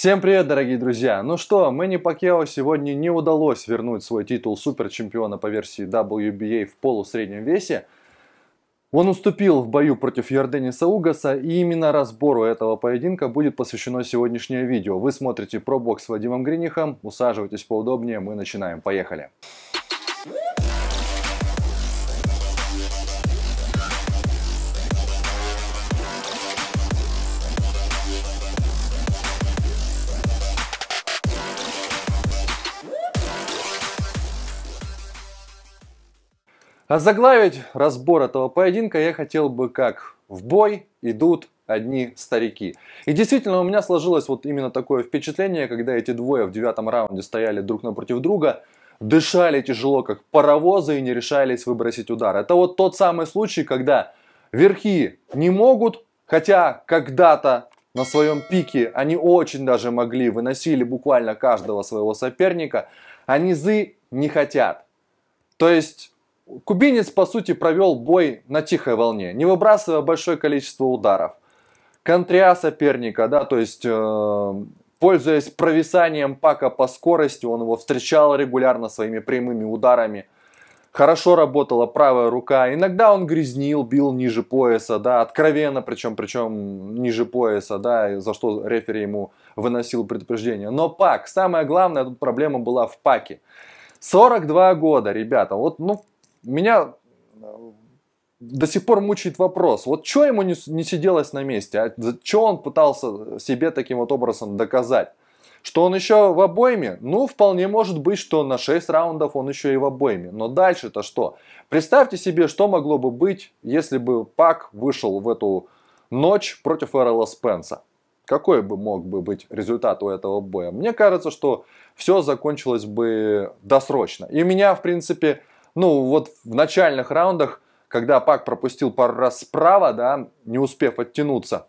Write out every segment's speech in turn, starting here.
Всем привет, дорогие друзья! Ну что, Мэнни Пакьяо сегодня не удалось вернуть свой титул суперчемпиона по версии WBA в полусреднем весе. Он уступил в бою против Йордениса Угаса, и именно разбору этого поединка будет посвящено сегодняшнее видео. Вы смотрите про бокс с Вадимом Гринихом, усаживайтесь поудобнее, мы начинаем, Поехали! А заглавить разбор этого поединка я хотел бы как «В бой идут одни старики». И действительно, у меня сложилось вот именно такое впечатление, когда эти двое в девятом раунде стояли друг напротив друга, дышали тяжело, как паровозы, и не решались выбросить удар. Это вот тот самый случай, когда верхи не могут, хотя когда-то на своем пике они очень даже могли, выносили буквально каждого своего соперника, а низы не хотят. То есть Кубинец, по сути, провел бой на тихой волне, не выбрасывая большое количество ударов. Контря соперника, да, то есть, э, пользуясь провисанием пака по скорости, он его встречал регулярно своими прямыми ударами. Хорошо работала правая рука. Иногда он грязнил, бил ниже пояса, да, откровенно, причем, причем ниже пояса, да, за что рефери ему выносил предупреждение. Но пак, самая главная тут проблема была в паке. 42 года, ребята, вот, ну, меня э, до сих пор мучает вопрос, вот что ему не, не сиделось на месте, а что он пытался себе таким вот образом доказать? Что он еще в обойме? Ну, вполне может быть, что на 6 раундов он еще и в обойме. Но дальше-то что? Представьте себе, что могло бы быть, если бы Пак вышел в эту ночь против Эрла Спенса. Какой бы мог бы быть результат у этого боя? Мне кажется, что все закончилось бы досрочно. И меня, в принципе, ну, вот в начальных раундах, когда Пак пропустил пару раз справа, да, не успев оттянуться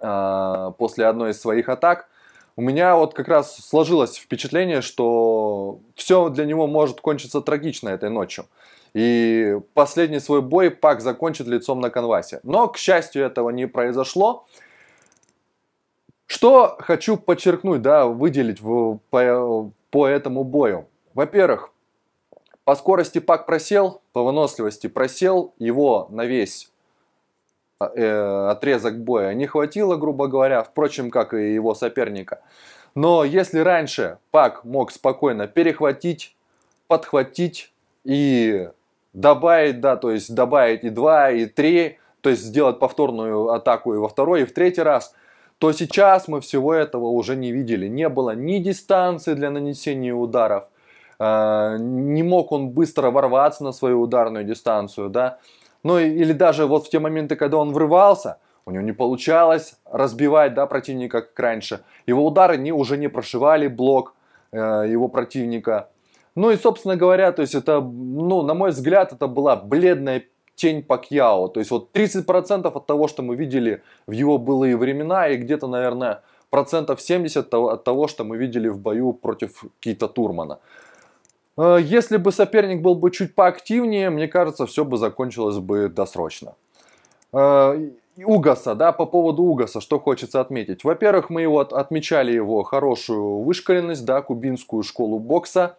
э, после одной из своих атак, у меня вот как раз сложилось впечатление, что все для него может кончиться трагично этой ночью. И последний свой бой Пак закончит лицом на конвасе. Но, к счастью, этого не произошло. Что хочу подчеркнуть, да, выделить в, по, по этому бою. Во-первых, по скорости пак просел, по выносливости просел, его на весь э, отрезок боя не хватило, грубо говоря, впрочем, как и его соперника. Но если раньше Пак мог спокойно перехватить, подхватить и добавить, да, то есть добавить и 2, и 3, то есть сделать повторную атаку и во второй, и в третий раз, то сейчас мы всего этого уже не видели. Не было ни дистанции для нанесения ударов, а, не мог он быстро ворваться на свою ударную дистанцию, да, ну или даже вот в те моменты, когда он врывался, у него не получалось разбивать, да, противника как раньше, его удары не, уже не прошивали блок э, его противника, ну и, собственно говоря, то есть это, ну, на мой взгляд, это была бледная тень Пакьяо. То есть вот 30% от того, что мы видели в его былые времена, и где-то, наверное, процентов 70 от того, что мы видели в бою против Кита Турмана. Э, если бы соперник был бы чуть поактивнее, мне кажется, все бы закончилось бы досрочно. Э, Угаса, да, по поводу Угаса, что хочется отметить. Во-первых, мы его отмечали его хорошую вышкаленность, да, кубинскую школу бокса.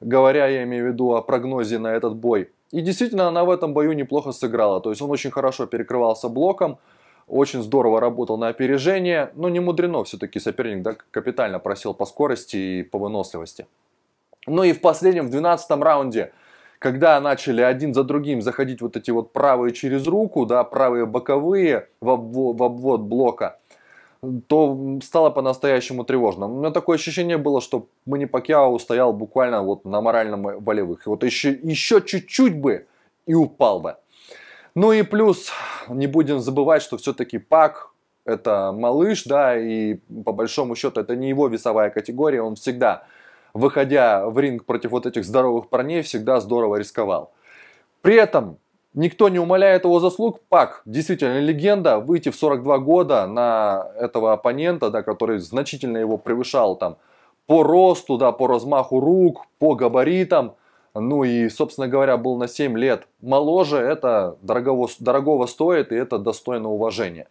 Говоря, я имею в виду о прогнозе на этот бой. И действительно, она в этом бою неплохо сыграла. То есть он очень хорошо перекрывался блоком, очень здорово работал на опережение. Но не мудрено, все-таки соперник да, капитально просил по скорости и по выносливости. Ну и в последнем, в 12 раунде, когда начали один за другим заходить вот эти вот правые через руку, да, правые боковые в обвод, в обвод блока, то стало по-настоящему тревожно. У меня такое ощущение было, что Мани Пакьяо стоял буквально вот на моральном э, волевых. И вот еще, еще чуть-чуть бы и упал бы. Ну и плюс, не будем забывать, что все-таки Пак это малыш, да, и по большому счету это не его весовая категория, он всегда выходя в ринг против вот этих здоровых парней, всегда здорово рисковал. При этом Никто не умаляет его заслуг. Пак действительно легенда. Выйти в 42 года на этого оппонента, да, который значительно его превышал там по росту, да, по размаху рук, по габаритам. Ну и, собственно говоря, был на 7 лет моложе. Это дорогого, дорогого стоит и это достойно уважения.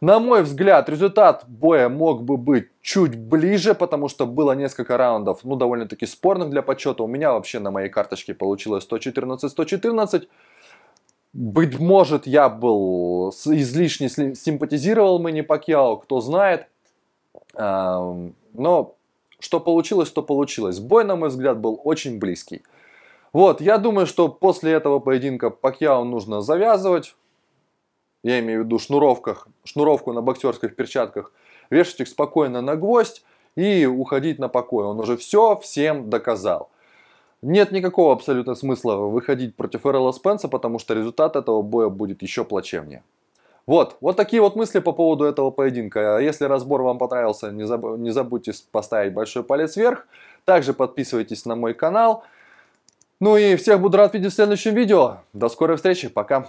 На мой взгляд, результат боя мог бы быть чуть ближе, потому что было несколько раундов, ну, довольно-таки спорных для подсчета. У меня вообще на моей карточке получилось 114-114. Быть может, я был излишне симпатизировал Мэнни Пакьяо, кто знает. Но что получилось, то получилось. Бой, на мой взгляд, был очень близкий. Вот, я думаю, что после этого поединка Пакьяо нужно завязывать я имею в виду шнуровках, шнуровку на боксерских перчатках, вешать их спокойно на гвоздь и уходить на покой. Он уже все всем доказал. Нет никакого абсолютно смысла выходить против Эрла Спенса, потому что результат этого боя будет еще плачевнее. Вот, вот такие вот мысли по поводу этого поединка. А если разбор вам понравился, не, заб не забудьте поставить большой палец вверх. Также подписывайтесь на мой канал. Ну и всех буду рад видеть в следующем видео. До скорой встречи, пока.